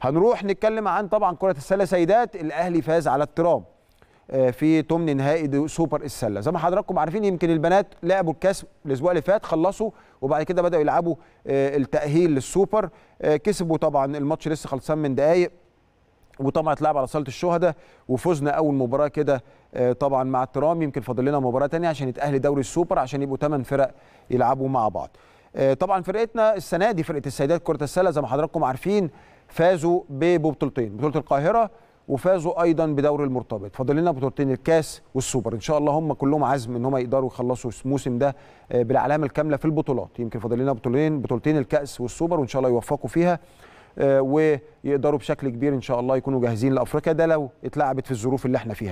هنروح نتكلم عن طبعا كره السله سيدات الاهلي فاز على الترام آه، في ثمن نهائي سوبر السله زي ما حضراتكم عارفين يمكن البنات لعبوا الكاس الاسبوع اللي فات خلصوا وبعد كده بداوا يلعبوا آه، التاهيل للسوبر آه، كسبوا طبعا الماتش لسه خلصان من دقائق وطبعا اتلعب على صاله الشهداء وفزنا اول مباراه كده طبعا مع الترام يمكن فاضل لنا مباراه ثانيه عشان يتاهل دوري السوبر عشان يبقوا ثمان فرق يلعبوا مع بعض طبعا فرقتنا السنه دي فرقه السيدات كره السله زي ما حضراتكم عارفين فازوا ببطولتين بطوله القاهره وفازوا ايضا بدوري المرتبط فاضل لنا بطولتين الكاس والسوبر ان شاء الله هم كلهم عزم ان هم يقدروا يخلصوا الموسم ده آه، بالعلامه الكامله في البطولات يمكن فاضل لنا بطولتين بطولتين الكاس والسوبر وان شاء الله يوفقوا فيها آه، ويقدروا بشكل كبير ان شاء الله يكونوا جاهزين لافريقيا ده لو اتلعبت في الظروف اللي احنا فيها